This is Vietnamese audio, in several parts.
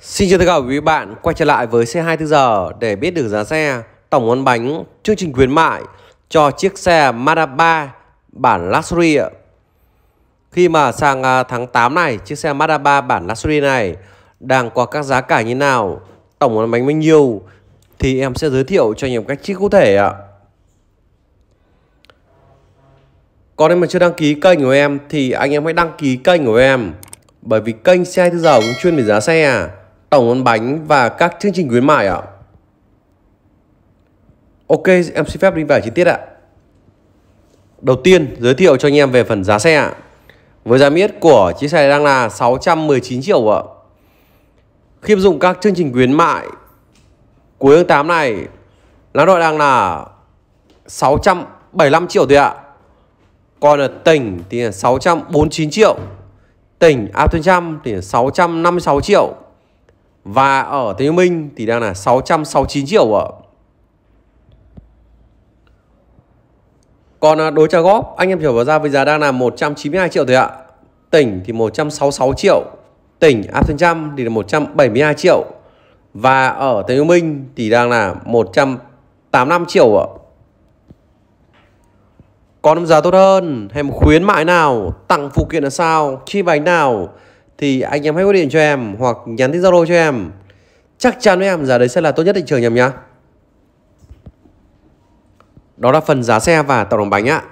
Xin chào tất cả quý bạn quay trở lại với xe 24 giờ để biết được giá xe, tổng con bánh, chương trình khuyến mại cho chiếc xe Mazda 3 bản Luxury ạ. Khi mà sang à, tháng 8 này, chiếc xe Mazda 3 bản Luxury này đang có các giá cả như nào, tổng con bánh bao nhiêu thì em sẽ giới thiệu cho anh em cách chi cụ thể ạ. Còn em mà chưa đăng ký kênh của em thì anh em hãy đăng ký kênh của em bởi vì kênh xe 24 giờ cũng chuyên về giá xe à tổng món bánh và các chương trình khuyến mại ạ. Ok, em xin phép đi vào chi tiết ạ. Đầu tiên, giới thiệu cho anh em về phần giá xe ạ. Với giá miết của chiếc xe này đang là 619 triệu ạ. Khi áp dụng các chương trình khuyến mại cuối tháng 8 này, lá đội đang là 675 triệu thôi ạ. Còn ở tỉnh thì là 649 triệu. Tỉnh A Tuyên Trăm thì là 656 triệu. Và ở Thế Minh thì đang là 669 triệu ạ. Còn à, đối trả góp anh em trở vào ra với giá đang là 192 triệu thôi ạ. Tỉnh thì 166 triệu. Tỉnh Action Trăm thì là 172 triệu. Và ở Thế Minh thì đang là 185 triệu ạ. Còn giá tốt hơn, hay một khuyến mại nào, tặng phụ kiện là sao, chi bánh nào thì anh em hãy gọi điện cho em hoặc nhắn tin Zalo cho em. Chắc chắn với em giá đấy sẽ là tốt nhất thị trường nhầm nhá. Đó là phần giá xe và tạo đồng bánh ạ.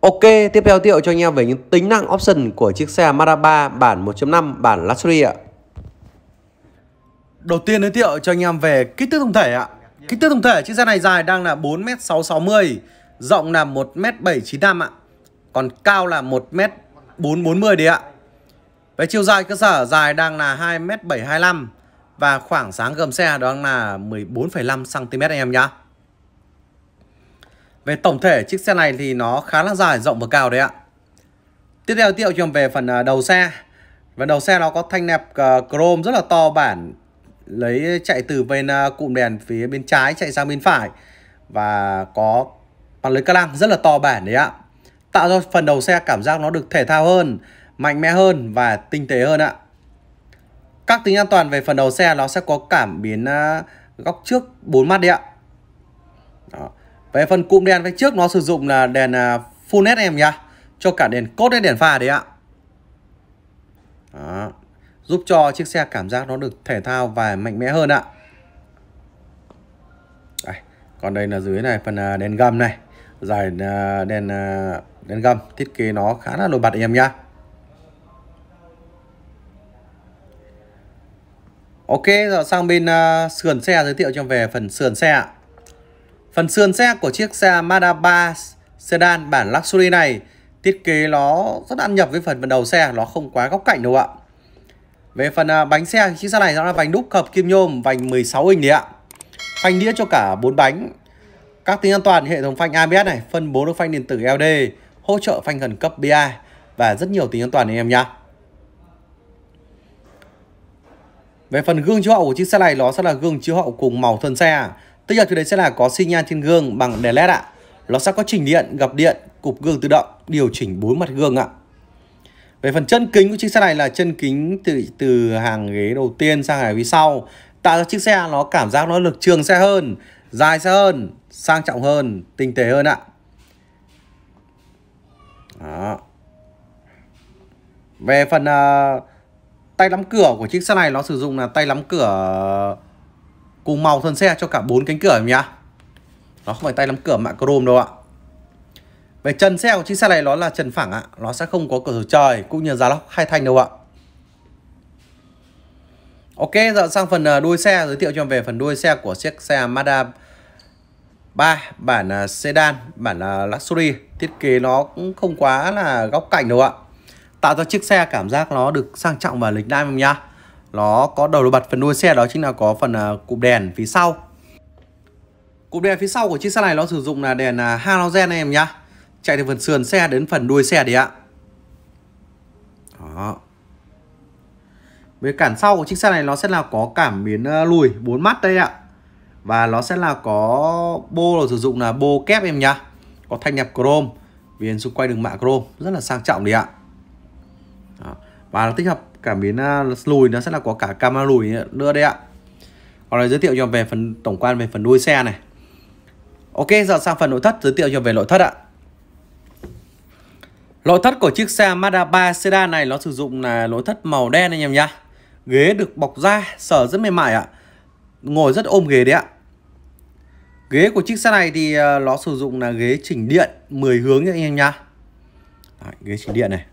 Ok, tiếp theo tiệu cho anh em về những tính năng option của chiếc xe Mazda 3 bản 1.5 bản Luxury ạ. Đầu tiên giới thiệu cho anh em về kích thước tổng thể ạ. Kích thước tổng thể chiếc xe này dài đang là 4m660, rộng là 1m795 ạ. Còn cao là 1m440 đấy ạ về chiều dài cơ sở dài đang là 2m725 và khoảng sáng gầm xe đó là 14,5cm anh em nhé Về tổng thể chiếc xe này thì nó khá là dài, rộng và cao đấy ạ. Tiếp theo tiệu cho về phần à, đầu xe. Phần đầu xe nó có thanh nẹp à, chrome rất là to bản lấy chạy từ bên à, cụm đèn phía bên trái chạy sang bên phải và có bàn lưới ca lăng rất là to bản đấy ạ. Tạo cho phần đầu xe cảm giác nó được thể thao hơn mạnh mẽ hơn và tinh tế hơn ạ. Các tính an toàn về phần đầu xe nó sẽ có cảm biến à, góc trước 4 mắt đấy ạ. Đó. Về phần cụm đèn phía trước nó sử dụng là đèn à, full led em nhá, cho cả đèn cốt đến đèn pha đấy ạ. Đó. Giúp cho chiếc xe cảm giác nó được thể thao và mạnh mẽ hơn ạ. Đây. Còn đây là dưới này phần à, đèn gầm này, dài đèn đèn gầm thiết kế nó khá là nổi bật em nhá. Ok, giờ sang bên uh, sườn xe giới thiệu cho về phần sườn xe ạ. Phần sườn xe của chiếc xe Mazda 3 sedan bản Luxury này thiết kế nó rất ăn nhập với phần phần đầu xe, nó không quá góc cạnh đâu ạ. Về phần uh, bánh xe, chiếc xe này nó là vành đúc hợp kim nhôm, vành 16 inch đấy ạ. Phanh đĩa cho cả bốn bánh. Các tính an toàn hệ thống phanh ABS này, phân bố được phanh điện tử LD, hỗ trợ phanh khẩn cấp BI và rất nhiều tính an toàn anh em nhé. Về phần gương chiếu hậu của chiếc xe này nó sẽ là gương chiếu hậu cùng màu thân xe. Tích hợp cho đấy sẽ là có xi nhan trên gương bằng đèn led ạ. Nó sẽ có chỉnh điện, gập điện, cụp gương tự động, điều chỉnh bốn mặt gương ạ. Về phần chân kính của chiếc xe này là chân kính từ từ hàng ghế đầu tiên sang hàng phía sau, tạo cho chiếc xe nó cảm giác nó lực trường xe hơn, dài xe hơn, sang trọng hơn, tinh tế hơn ạ. Đó. Về phần uh, tay nắm cửa của chiếc xe này nó sử dụng là tay nắm cửa cùng màu thân xe cho cả bốn cánh cửa nhá nó không phải tay nắm cửa mạ chrome đâu ạ về trần xe của chiếc xe này nó là trần phẳng ạ nó sẽ không có cửa sổ trời cũng như giá lóc hai thanh đâu ạ ok giờ sang phần à, đuôi xe giới thiệu cho em về phần đuôi xe của chiếc xe Mazda 3 bản à, sedan bản à, luxury thiết kế nó cũng không quá là góc cạnh đâu ạ tạo cho chiếc xe cảm giác nó được sang trọng và lịch lai em nhá nó có đầu bật phần đuôi xe đó chính là có phần à, cụm đèn phía sau cụm đèn phía sau của chiếc xe này nó sử dụng là đèn à, halogen em nhá chạy từ phần sườn xe đến phần đuôi xe đấy ạ đó với cản sau của chiếc xe này nó sẽ là có cảm biến à, lùi bốn mắt đây ạ và nó sẽ là có bô là sử dụng là bô kép em nhá có thanh nhập chrome viền xung quanh đường mạ chrome rất là sang trọng đấy ạ và nó tích hợp cảm biến à, lùi nó sẽ là có cả camera lùi nữa đây ạ còn là giới thiệu cho về phần tổng quan về phần đuôi xe này ok giờ sang phần nội thất giới thiệu cho về nội thất ạ nội thất của chiếc xe Mazda 3 sedan này nó sử dụng là nội thất màu đen anh em nhá ghế được bọc da sở rất mềm mại ạ ngồi rất ôm ghế đấy ạ ghế của chiếc xe này thì à, nó sử dụng là ghế chỉnh điện 10 hướng anh em nhá ghế chỉnh điện này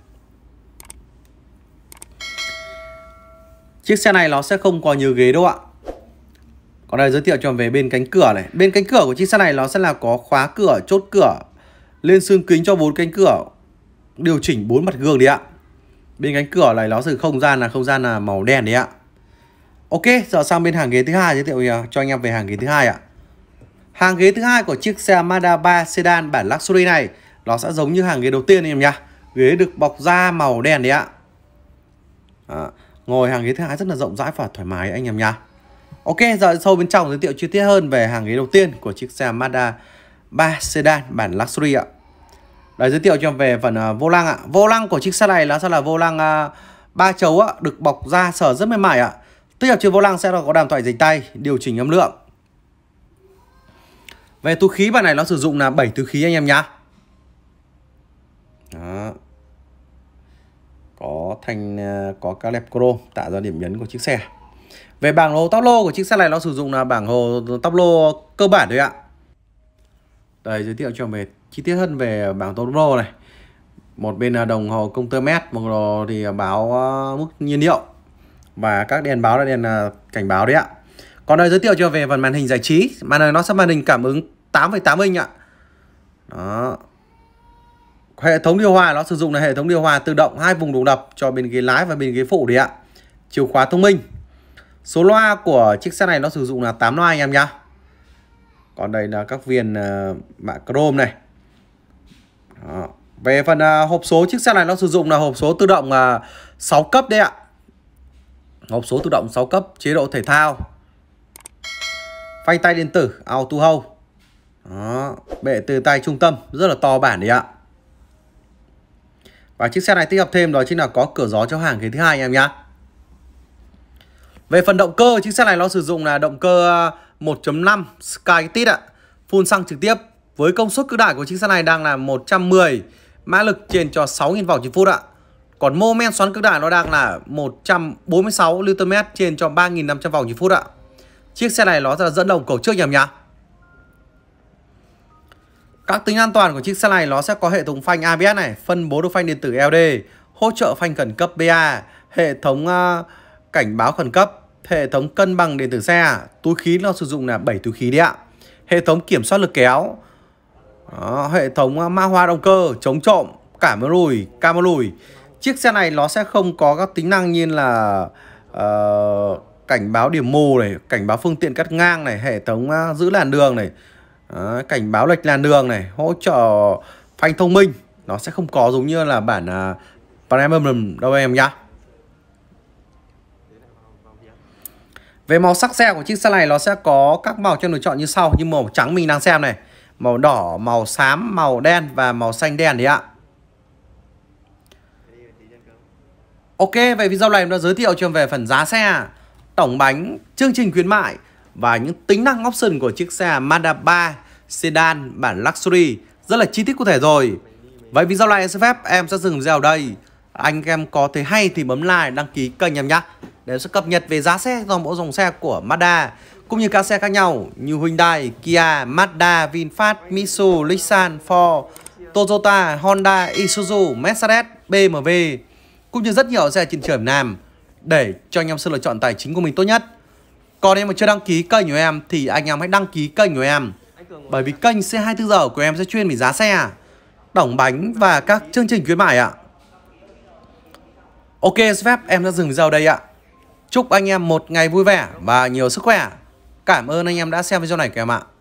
Chiếc xe này nó sẽ không có nhiều ghế đâu ạ Còn đây giới thiệu cho về bên cánh cửa này Bên cánh cửa của chiếc xe này nó sẽ là có khóa cửa, chốt cửa Lên xương kính cho bốn cánh cửa Điều chỉnh bốn mặt gương đi ạ Bên cánh cửa này nó từ không gian là không gian là màu đen đấy ạ Ok, giờ sang bên hàng ghế thứ hai giới thiệu cho anh em về hàng ghế thứ hai ạ. Hàng ghế thứ hai của chiếc xe Mazda 3 sedan bản luxury này nó sẽ giống như hàng ghế đầu tiên em nhá. Ghế được bọc da màu đen đấy ạ. À, Ngồi hàng ghế thứ hai rất là rộng rãi và thoải mái anh em nhá. Ok, giờ sâu bên trong giới thiệu chi tiết hơn về hàng ghế đầu tiên của chiếc xe Mazda 3 sedan bản luxury ạ. Đây giới thiệu cho em về phần uh, vô lăng ạ. Vô lăng của chiếc xe này là sẽ là vô lăng uh, ba chấu ạ, được bọc da sờ rất mềm mại ạ. Tích hợp trên vô lăng sẽ là có đàm thoại dính tay, điều chỉnh âm lượng. Về túi khí bản này nó sử dụng là 7 túi khí anh em nhá. Đó có thanh à, có các lẹp chrome tạo ra điểm nhấn của chiếc xe về bảng hồ tóc lô của chiếc xe này nó sử dụng là bảng hồ tóc lô cơ bản thôi ạ đây giới thiệu cho về chi tiết hơn về bảng tốc độ này một bên là đồng hồ công tơ mét một đồ thì báo à, mức nhiên liệu và các đèn báo là đèn à, cảnh báo đấy ạ còn đây giới thiệu cho về phần màn hình giải trí màn hình nó sẽ màn hình cảm ứng 8,8 inch ạ đó hệ thống điều hòa nó sử dụng là hệ thống điều hòa tự động hai vùng độc lập cho bên ghế lái và bên ghế phụ đấy ạ chìa khóa thông minh số loa của chiếc xe này nó sử dụng là 8 loa anh em nhá còn đây là các viền ờ, mạ chrome này Đó. về phần ờ, hộp số chiếc xe này nó sử dụng là hộp số tự động 6 ờ, cấp đấy ạ hộp số tự động 6 cấp chế độ thể thao phanh tay điện tử auto hold Đó. bệ từ tay trung tâm rất là to bản đấy ạ và chiếc xe này tích hợp thêm đó chính là có cửa gió cho hàng ghế thứ hai anh em nhá về phần động cơ chiếc xe này nó sử dụng là động cơ 1.5 à, Skytit ạ phun xăng trực tiếp với công suất cực đại của chiếc xe này đang là 110 mã lực trên cho 6.000 vòng trên phút ạ còn mô men xoắn cực đại nó đang là 146 Nm trên cho 3.500 vòng trên phút ạ. Chiếc xe này nó là dẫn động cầu trước nhầm nhá. Các tính an toàn của chiếc xe này nó sẽ có hệ thống phanh ABS này, phân bố được phanh điện tử LD, hỗ trợ phanh khẩn cấp BA, hệ thống ờ, cảnh báo khẩn cấp, hệ thống cân bằng điện tử xe, túi khí nó sử dụng là 7 túi khí đấy ạ. Hệ thống kiểm soát lực kéo, đó, hệ thống ờ, ma hoa động cơ, chống trộm, cảm lùi, cam lùi. Chiếc xe này nó sẽ không có các tính năng như là uh, cảnh báo điểm mù này, cảnh báo phương tiện cắt ngang này, hệ thống uh, giữ làn đường này, đó, ờ, cảnh báo lệch làn đường này hỗ trợ phanh thông minh nó sẽ không có giống như là bản uh, à, Premium đâu em nhá Về màu sắc xe của chiếc xe này nó sẽ có các màu cho lựa chọn như sau Như màu trắng mình đang xem này Màu đỏ, màu xám, màu đen và màu xanh đen đấy ạ Ok, vậy video này em đã giới thiệu cho về phần giá xe Tổng bánh, chương trình khuyến mại và những tính năng option của chiếc xe Mazda 3 sedan bản luxury rất là chi tiết cụ thể rồi. Vậy video này em phép em sẽ dừng video ở đây. Anh em có thấy hay thì bấm like đăng ký kênh em nhé để sẽ cập nhật về giá xe dòng mẫu dòng xe của Mazda cũng như các xe khác nhau như Hyundai, Kia, Mazda, VinFast, Mitsubishi, Nissan, Ford, Toyota, Honda, Isuzu, Mercedes, BMW cũng như rất nhiều xe trên trời Việt Nam để cho anh em sự lựa chọn tài chính của mình tốt nhất. Còn em mà chưa đăng ký kênh của em thì anh em hãy đăng ký kênh của em. Bởi vì kênh C24 giờ của em sẽ chuyên về giá xe, đỏng bánh và các chương trình khuyến mại ạ. Ok, phép em đã dừng video đây ạ. Chúc anh em một ngày vui vẻ và nhiều sức khỏe. Cảm ơn anh em đã xem video này của em ạ.